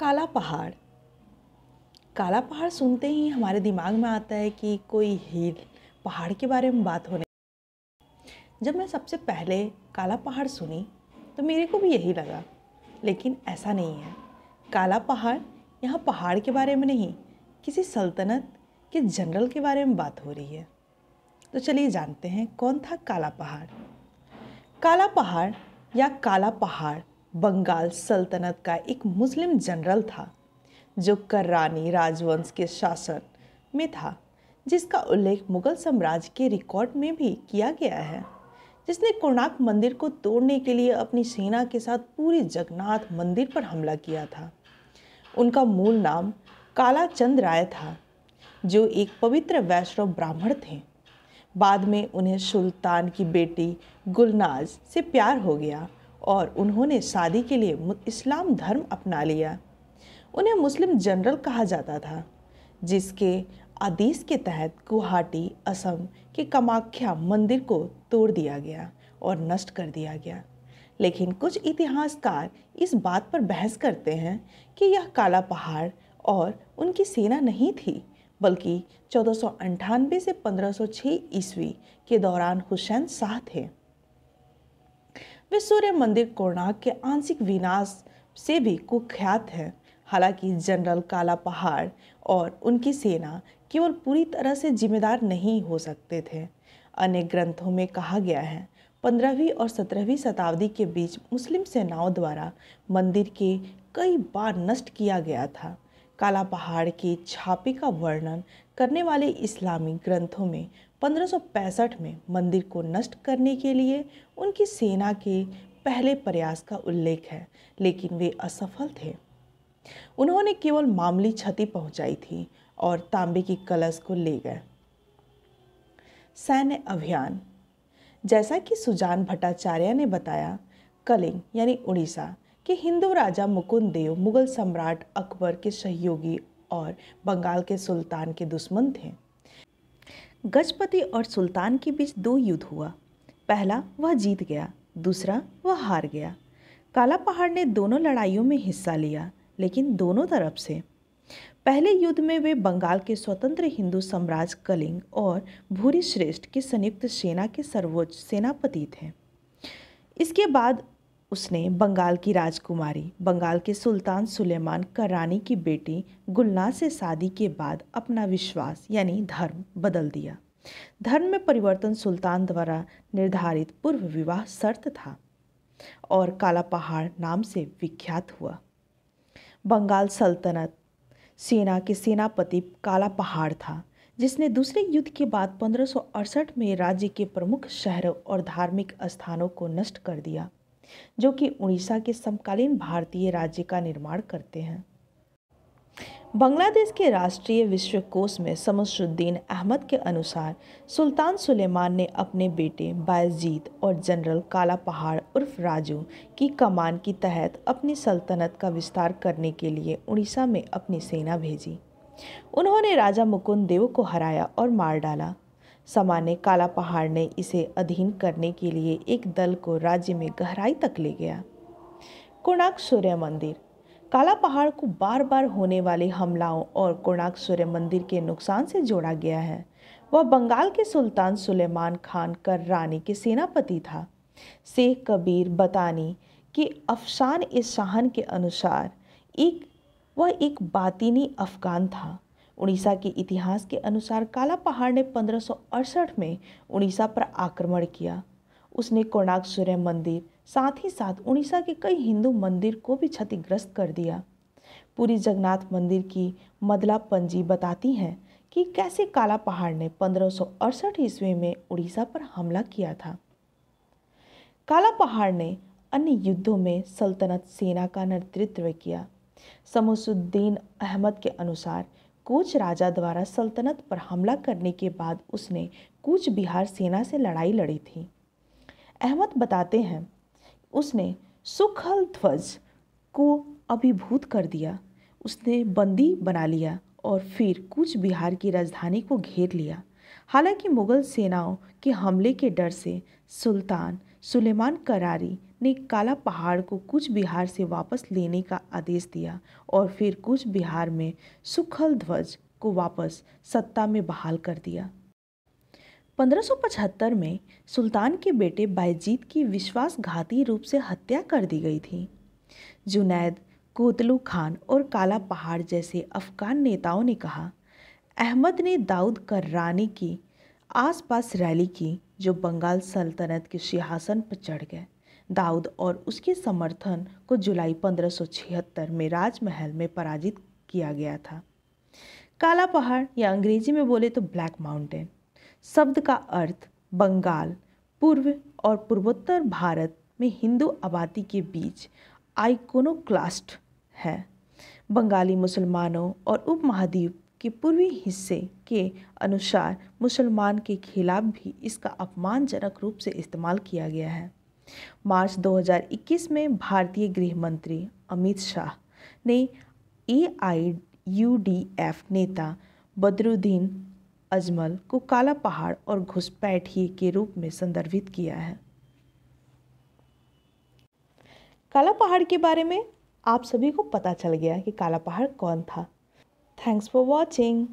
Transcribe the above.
काला पहाड़ काला पहाड़ सुनते ही हमारे दिमाग में आता है कि कोई हिल पहाड़ के बारे में बात होने जब मैं सबसे पहले काला पहाड़ सुनी तो मेरे को भी यही लगा लेकिन ऐसा नहीं है काला पहाड़ यहाँ पहाड़ के बारे में नहीं किसी सल्तनत के जनरल के बारे में बात हो रही है तो चलिए जानते हैं कौन था काला पहाड़ काला पहाड़ या काला पहाड़ बंगाल सल्तनत का एक मुस्लिम जनरल था जो कर्रानी राजवंश के शासन में था जिसका उल्लेख मुगल साम्राज्य के रिकॉर्ड में भी किया गया है जिसने कोणार्क मंदिर को तोड़ने के लिए अपनी सेना के साथ पूरे जगन्नाथ मंदिर पर हमला किया था उनका मूल नाम कालाचंद राय था जो एक पवित्र वैष्णव ब्राह्मण थे बाद में उन्हें सुल्तान की बेटी गुलनाज से प्यार हो गया और उन्होंने शादी के लिए इस्लाम धर्म अपना लिया उन्हें मुस्लिम जनरल कहा जाता था जिसके आदेश के तहत गुवाहाटी असम के कामाख्या मंदिर को तोड़ दिया गया और नष्ट कर दिया गया लेकिन कुछ इतिहासकार इस बात पर बहस करते हैं कि यह काला पहाड़ और उनकी सेना नहीं थी बल्कि चौदह से 1506 ईस्वी के दौरान हुसैन शाह थे वे सूर्य मंदिर कोणार्क के आंशिक विनाश से भी कुख्यात हैं हालांकि जनरल काला पहाड़ और उनकी सेना केवल पूरी तरह से जिम्मेदार नहीं हो सकते थे अन्य ग्रंथों में कहा गया है पंद्रहवीं और सत्रहवीं शताब्दी के बीच मुस्लिम सेनाओं द्वारा मंदिर के कई बार नष्ट किया गया था काला पहाड़ की छापे का वर्णन करने वाले इस्लामी ग्रंथों में 1565 में मंदिर को नष्ट करने के लिए उनकी सेना के पहले प्रयास का उल्लेख है लेकिन वे असफल थे उन्होंने केवल मामूली क्षति पहुंचाई थी और तांबे की कलश को ले गए सैन्य अभियान जैसा कि सुजान भट्टाचार्य ने बताया कलिंग यानी उड़ीसा कि हिंदू राजा मुकुंद देव मुगल सम्राट अकबर के सहयोगी और बंगाल के सुल्तान के दुश्मन थे गजपति और सुल्तान के बीच दो युद्ध हुआ पहला वह जीत गया दूसरा वह हार गया काला पहाड़ ने दोनों लड़ाइयों में हिस्सा लिया लेकिन दोनों तरफ से पहले युद्ध में वे बंगाल के स्वतंत्र हिंदू साम्राज्य कलिंग और भूरी श्रेष्ठ की संयुक्त सेना के सर्वोच्च सेनापति थे इसके बाद उसने बंगाल की राजकुमारी बंगाल के सुल्तान सुलेमान करानी की बेटी गुलनाज से शादी के बाद अपना विश्वास यानी धर्म बदल दिया धर्म में परिवर्तन सुल्तान द्वारा निर्धारित पूर्व विवाह शर्त था और काला पहाड़ नाम से विख्यात हुआ बंगाल सल्तनत सेना के सेनापति काला पहाड़ था जिसने दूसरे युद्ध के बाद पंद्रह में राज्य के प्रमुख शहरों और धार्मिक स्थानों को नष्ट कर दिया जो कि उड़ीसा के समकालीन भारतीय राज्य का निर्माण करते हैं बांग्लादेश के राष्ट्रीय विश्वकोश में समसुद्दीन अहमद के अनुसार सुल्तान सुलेमान ने अपने बेटे बायजीत और जनरल काला पहाड़ उर्फ राजू की कमान की तहत अपनी सल्तनत का विस्तार करने के लिए उड़ीसा में अपनी सेना भेजी उन्होंने राजा मुकुंद देव को हराया और मार डाला सामान्य काला पहाड़ ने इसे अधीन करने के लिए एक दल को राज्य में गहराई तक ले गया कोणार्क सूर्य मंदिर काला पहाड़ को बार बार होने वाले हमलाओं और कोणार्क सूर्य मंदिर के नुकसान से जोड़ा गया है वह बंगाल के सुल्तान सुलेमान खान कर रानी के सेनापति था शेख कबीर बतानी कि अफसान इस शाहन के अनुसार एक वह एक बातिनी अफगान था उड़ीसा के इतिहास के अनुसार काला पहाड़ ने पंद्रह में उड़ीसा पर आक्रमण किया उसने कोणार्क सूर्य मंदिर साथ ही साथ उड़ीसा के कई हिंदू मंदिर को भी क्षतिग्रस्त कर दिया पूरी जगन्नाथ मंदिर की मदला पंजी बताती हैं कि कैसे काला पहाड़ ने पंद्रह ईस्वी में उड़ीसा पर हमला किया था काला पहाड़ ने अन्य युद्धों में सल्तनत सेना का नेतृत्व किया समसुद्दीन अहमद के अनुसार कोच राजा द्वारा सल्तनत पर हमला करने के बाद उसने कूच बिहार सेना से लड़ाई लड़ी थी अहमद बताते हैं उसने सुखल ध्वज को अभिभूत कर दिया उसने बंदी बना लिया और फिर कूच बिहार की राजधानी को घेर लिया हालांकि मुगल सेनाओं के हमले के डर से सुल्तान सुलेमान करारी ने काला पहाड़ को कुछ बिहार से वापस लेने का आदेश दिया और फिर कुछ बिहार में सुखल ध्वज को वापस सत्ता में बहाल कर दिया 1575 में सुल्तान के बेटे बायजीत की विश्वासघाती रूप से हत्या कर दी गई थी जुनैद कोतलू खान और काला पहाड़ जैसे अफगान नेताओं ने कहा अहमद ने दाऊद रानी की आसपास रैली की जो बंगाल सल्तनत के सिंहासन पर चढ़ गए दाऊद और उसके समर्थन को जुलाई 1576 में राजमहल में पराजित किया गया था काला पहाड़ या अंग्रेजी में बोले तो ब्लैक माउंटेन शब्द का अर्थ बंगाल पूर्व और पूर्वोत्तर भारत में हिंदू आबादी के बीच आइकोनोक्लास्ट है बंगाली मुसलमानों और उपमहाद्वीप के पूर्वी हिस्से के अनुसार मुसलमान के खिलाफ भी इसका अपमानजनक रूप से इस्तेमाल किया गया है मार्च 2021 में भारतीय गृह मंत्री अमित शाह ने ए नेता बदरुद्दीन अजमल को काला पहाड़ और घुसपैठिए के रूप में संदर्भित किया है काला पहाड़ के बारे में आप सभी को पता चल गया कि काला पहाड़ कौन था थैंक्स फॉर वॉचिंग